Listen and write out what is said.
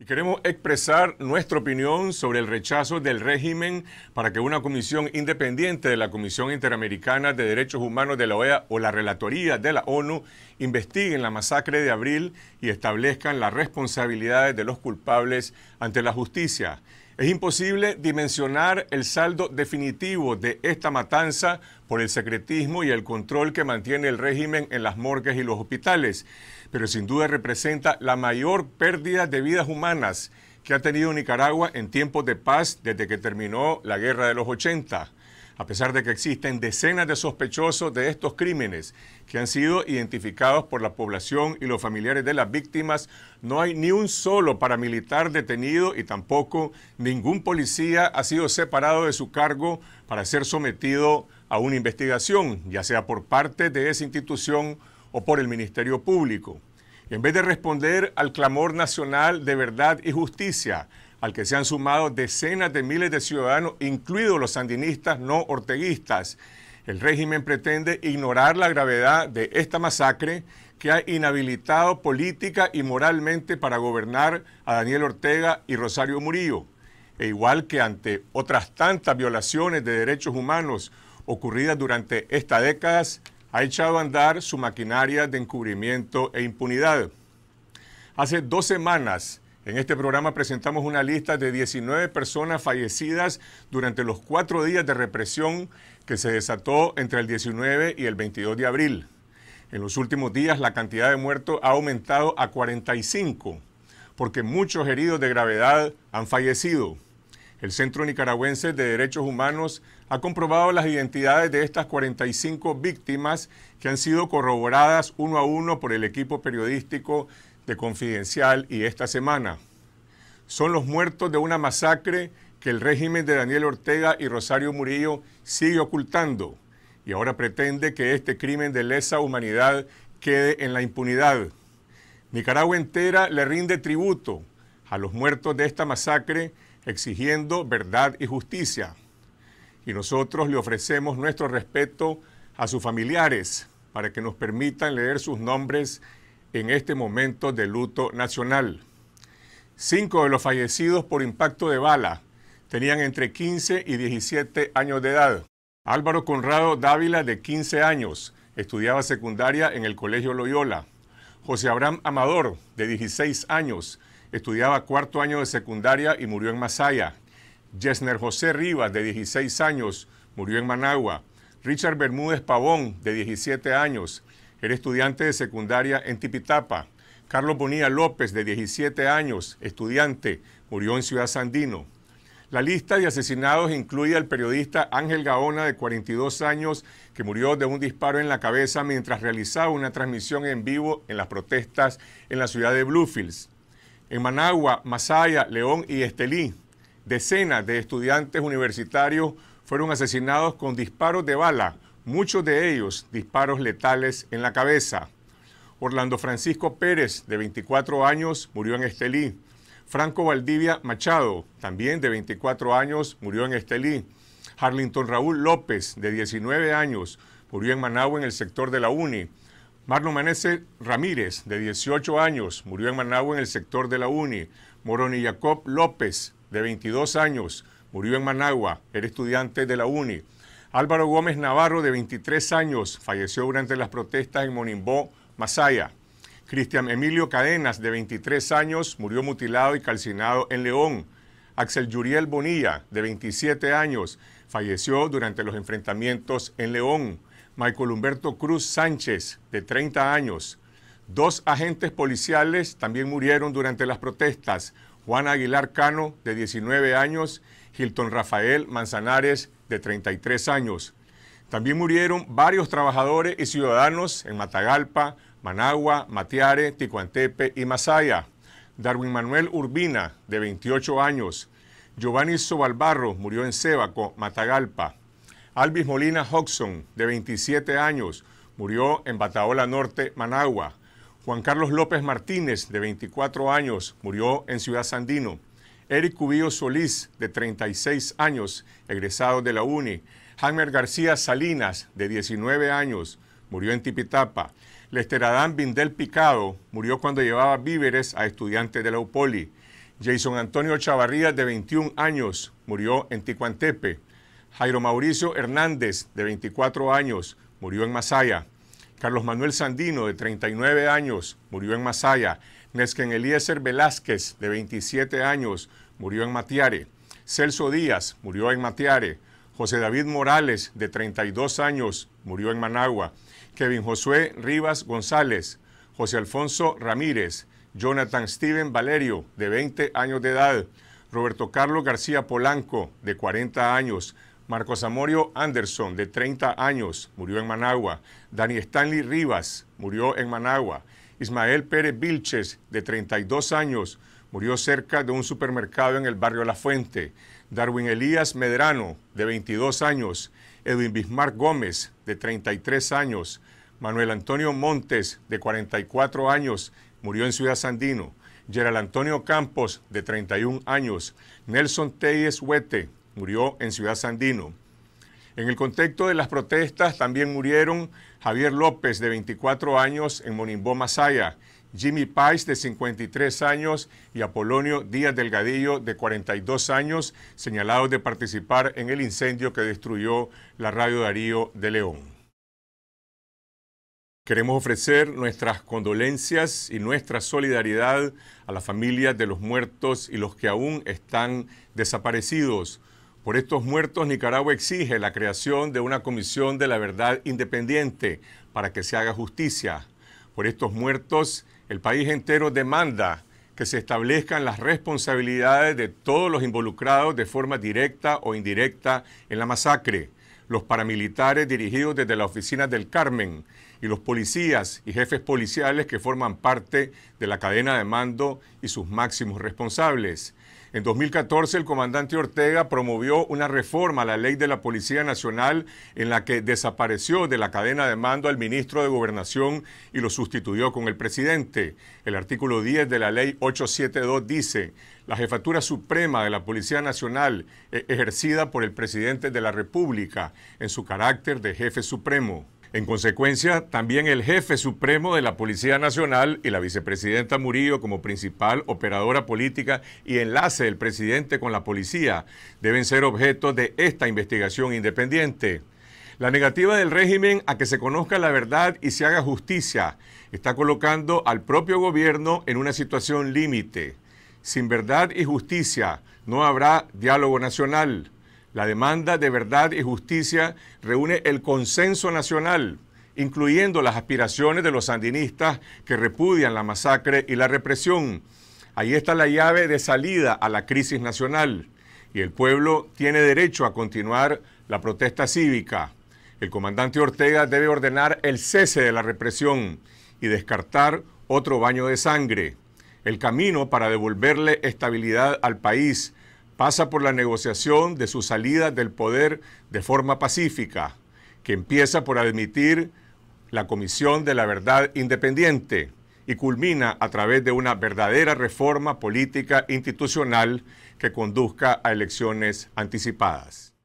Y queremos expresar nuestra opinión sobre el rechazo del régimen para que una comisión independiente de la Comisión Interamericana de Derechos Humanos de la OEA o la Relatoría de la ONU investiguen la masacre de abril y establezcan las responsabilidades de los culpables ante la justicia. Es imposible dimensionar el saldo definitivo de esta matanza por el secretismo y el control que mantiene el régimen en las morgues y los hospitales pero sin duda representa la mayor pérdida de vidas humanas que ha tenido Nicaragua en tiempos de paz desde que terminó la guerra de los 80. A pesar de que existen decenas de sospechosos de estos crímenes que han sido identificados por la población y los familiares de las víctimas, no hay ni un solo paramilitar detenido y tampoco ningún policía ha sido separado de su cargo para ser sometido a una investigación, ya sea por parte de esa institución o por el Ministerio Público. en vez de responder al clamor nacional de verdad y justicia, al que se han sumado decenas de miles de ciudadanos, incluidos los sandinistas no orteguistas, el régimen pretende ignorar la gravedad de esta masacre que ha inhabilitado política y moralmente para gobernar a Daniel Ortega y Rosario Murillo. E igual que ante otras tantas violaciones de derechos humanos ocurridas durante estas décadas, ha echado a andar su maquinaria de encubrimiento e impunidad. Hace dos semanas, en este programa presentamos una lista de 19 personas fallecidas durante los cuatro días de represión que se desató entre el 19 y el 22 de abril. En los últimos días la cantidad de muertos ha aumentado a 45, porque muchos heridos de gravedad han fallecido. El Centro Nicaragüense de Derechos Humanos ha comprobado las identidades de estas 45 víctimas que han sido corroboradas uno a uno por el equipo periodístico de Confidencial y esta semana. Son los muertos de una masacre que el régimen de Daniel Ortega y Rosario Murillo sigue ocultando y ahora pretende que este crimen de lesa humanidad quede en la impunidad. Nicaragua entera le rinde tributo a los muertos de esta masacre exigiendo verdad y justicia y nosotros le ofrecemos nuestro respeto a sus familiares para que nos permitan leer sus nombres en este momento de luto nacional. Cinco de los fallecidos por impacto de bala tenían entre 15 y 17 años de edad. Álvaro Conrado Dávila, de 15 años, estudiaba secundaria en el Colegio Loyola. José Abraham Amador, de 16 años, estudiaba cuarto año de secundaria y murió en Masaya. Jesner José Rivas, de 16 años, murió en Managua. Richard Bermúdez Pavón, de 17 años, era estudiante de secundaria en Tipitapa. Carlos Bonilla López, de 17 años, estudiante, murió en Ciudad Sandino. La lista de asesinados incluye al periodista Ángel Gaona, de 42 años, que murió de un disparo en la cabeza mientras realizaba una transmisión en vivo en las protestas en la ciudad de Bluefields. En Managua, Masaya, León y Estelí Decenas de estudiantes universitarios fueron asesinados con disparos de bala, muchos de ellos disparos letales en la cabeza. Orlando Francisco Pérez, de 24 años, murió en Estelí. Franco Valdivia Machado, también de 24 años, murió en Estelí. Harlington Raúl López, de 19 años, murió en Managua en el sector de la UNI. Marlon Manese Ramírez, de 18 años, murió en Managua en el sector de la UNI. Moroni Jacob López, de 22 años, murió en Managua, era estudiante de la UNI. Álvaro Gómez Navarro, de 23 años, falleció durante las protestas en Monimbó, Masaya. Cristian Emilio Cadenas, de 23 años, murió mutilado y calcinado en León. Axel Yuriel Bonilla, de 27 años, falleció durante los enfrentamientos en León. Michael Humberto Cruz Sánchez, de 30 años. Dos agentes policiales también murieron durante las protestas. Juan Aguilar Cano, de 19 años, Hilton Rafael Manzanares, de 33 años. También murieron varios trabajadores y ciudadanos en Matagalpa, Managua, Matiare, Ticuantepe y Masaya. Darwin Manuel Urbina, de 28 años. Giovanni Sobalbarro murió en Sébaco, Matagalpa. Alvis Molina Hodgson, de 27 años, murió en Bataola Norte, Managua. Juan Carlos López Martínez, de 24 años, murió en Ciudad Sandino. Eric Cubillo Solís, de 36 años, egresado de la UNI. Hammer García Salinas, de 19 años, murió en Tipitapa. Lester Adán Bindel Picado murió cuando llevaba víveres a estudiantes de la UPOLI. Jason Antonio Chavarría, de 21 años, murió en Ticuantepe. Jairo Mauricio Hernández, de 24 años, murió en Masaya. Carlos Manuel Sandino, de 39 años, murió en Masaya. Nesken Eliezer Velázquez, de 27 años, murió en Matiare. Celso Díaz murió en Matiare. José David Morales, de 32 años, murió en Managua. Kevin Josué Rivas González, José Alfonso Ramírez, Jonathan Steven Valerio, de 20 años de edad, Roberto Carlos García Polanco, de 40 años, Marcos Amorio Anderson, de 30 años, murió en Managua. Dani Stanley Rivas, murió en Managua. Ismael Pérez Vilches, de 32 años, murió cerca de un supermercado en el barrio La Fuente. Darwin Elías Medrano, de 22 años. Edwin Bismarck Gómez, de 33 años. Manuel Antonio Montes, de 44 años, murió en Ciudad Sandino. Gerald Antonio Campos, de 31 años. Nelson Teyes Huete, murió en Ciudad Sandino. En el contexto de las protestas también murieron Javier López, de 24 años, en Monimbó, Masaya, Jimmy Pais, de 53 años, y Apolonio Díaz Delgadillo, de 42 años, señalados de participar en el incendio que destruyó la radio Darío de León. Queremos ofrecer nuestras condolencias y nuestra solidaridad a las familias de los muertos y los que aún están desaparecidos. Por estos muertos, Nicaragua exige la creación de una comisión de la verdad independiente para que se haga justicia. Por estos muertos, el país entero demanda que se establezcan las responsabilidades de todos los involucrados de forma directa o indirecta en la masacre, los paramilitares dirigidos desde la oficina del Carmen, y los policías y jefes policiales que forman parte de la cadena de mando y sus máximos responsables. En 2014, el comandante Ortega promovió una reforma a la ley de la Policía Nacional en la que desapareció de la cadena de mando al ministro de Gobernación y lo sustituyó con el presidente. El artículo 10 de la ley 872 dice, la jefatura suprema de la Policía Nacional, eh, ejercida por el presidente de la República en su carácter de jefe supremo. En consecuencia, también el jefe supremo de la Policía Nacional y la vicepresidenta Murillo como principal operadora política y enlace del presidente con la policía deben ser objeto de esta investigación independiente. La negativa del régimen a que se conozca la verdad y se haga justicia está colocando al propio gobierno en una situación límite. Sin verdad y justicia no habrá diálogo nacional. La demanda de verdad y justicia reúne el consenso nacional, incluyendo las aspiraciones de los sandinistas que repudian la masacre y la represión. Ahí está la llave de salida a la crisis nacional y el pueblo tiene derecho a continuar la protesta cívica. El comandante Ortega debe ordenar el cese de la represión y descartar otro baño de sangre. El camino para devolverle estabilidad al país pasa por la negociación de su salida del poder de forma pacífica, que empieza por admitir la Comisión de la Verdad Independiente y culmina a través de una verdadera reforma política institucional que conduzca a elecciones anticipadas.